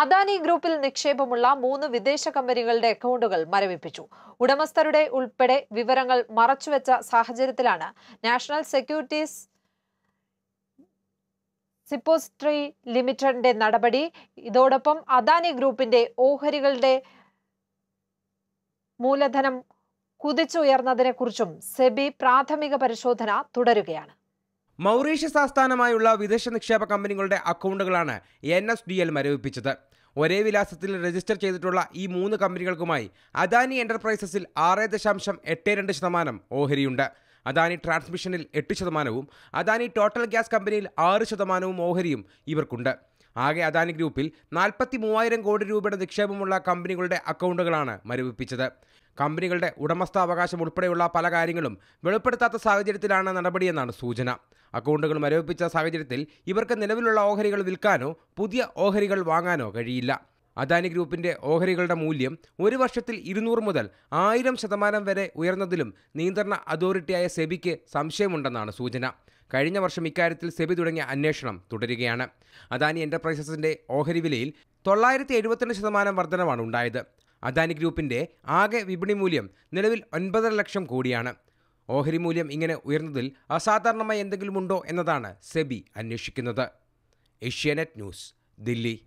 അദാനി ഗ്രൂപ്പിൽ നിക്ഷേപമുള്ള മൂന്ന് വിദേശ കമ്പനികളുടെ അക്കൗണ്ടുകൾ മരവിപ്പിച്ചു ഉടമസ്ഥരുടെ ഉൾപ്പെടെ വിവരങ്ങൾ മറച്ചുവെച്ച സാഹചര്യത്തിലാണ് നാഷണൽ സെക്യൂരിറ്റീസ് സിപ്പോസിറ്ററി ലിമിറ്റഡിന്റെ നടപടി ഇതോടൊപ്പം അദാനി ഗ്രൂപ്പിന്റെ ഓഹരികളുടെ മൂലധനം കുതിച്ചുയർന്നതിനെക്കുറിച്ചും സെബി പ്രാഥമിക പരിശോധന തുടരുകയാണ് മൗറീഷ്യസ് ആസ്ഥാനമായുള്ള വിദേശ നിക്ഷേപ കമ്പനികളുടെ അക്കൗണ്ടുകളാണ് എൻ എസ് ഡി എൽ മരവിപ്പിച്ചത് ഒരേ വിലാസത്തിൽ രജിസ്റ്റർ ചെയ്തിട്ടുള്ള ഈ മൂന്ന് കമ്പനികൾക്കുമായി അദാനി എന്റർപ്രൈസസിൽ ആറ് ദശാംശം എട്ട് രണ്ട് ശതമാനം ഓഹരിയുണ്ട് അദാനി ട്രാൻസ്മിഷനിൽ എട്ട് ശതമാനവും അദാനി ടോട്ടൽ ഗ്യാസ് കമ്പനിയിൽ ആറ് ശതമാനവും ഓഹരിയും ഇവർക്കുണ്ട് ആകെ അദാനി ഗ്രൂപ്പിൽ നാൽപ്പത്തി മൂവായിരം കോടി രൂപയുടെ നിക്ഷേപമുള്ള കമ്പനികളുടെ അക്കൗണ്ടുകളാണ് മരവിപ്പിച്ചത് കമ്പനികളുടെ ഉടമസ്ഥാവകാശം ഉൾപ്പെടെയുള്ള പല കാര്യങ്ങളും വെളിപ്പെടുത്താത്ത സാഹചര്യത്തിലാണ് നടപടിയെന്നാണ് സൂചന അക്കൗണ്ടുകൾ മരവിപ്പിച്ച സാഹചര്യത്തിൽ ഇവർക്ക് നിലവിലുള്ള ഓഹരികൾ വിൽക്കാനോ പുതിയ ഓഹരികൾ വാങ്ങാനോ കഴിയില്ല അദാനി ഗ്രൂപ്പിന്റെ ഓഹരികളുടെ മൂല്യം ഒരു വർഷത്തിൽ ഇരുന്നൂറ് മുതൽ ആയിരം ശതമാനം വരെ ഉയർന്നതിലും നിയന്ത്രണ അതോറിറ്റിയായ സെബിക്ക് സംശയമുണ്ടെന്നാണ് സൂചന കഴിഞ്ഞ വർഷം ഇക്കാര്യത്തിൽ സെബി തുടങ്ങിയ അന്വേഷണം തുടരുകയാണ് അദാനി എന്റർപ്രൈസസിന്റെ ഓഹരി വിലയിൽ തൊള്ളായിരത്തി എഴുപത്തിരണ്ട് ശതമാനം വർധനമാണ് ഉണ്ടായത് അദാനി ഗ്രൂപ്പിന്റെ ആകെ വിപണി മൂല്യം നിലവിൽ ഒൻപതര ലക്ഷം കോടിയാണ് ഓഹരി മൂല്യം ഇങ്ങനെ ഉയർന്നതിൽ അസാധാരണമായി എന്തെങ്കിലുമുണ്ടോ എന്നതാണ് സെബി അന്വേഷിക്കുന്നത് ഏഷ്യാനെറ്റ് ന്യൂസ് ദില്ലി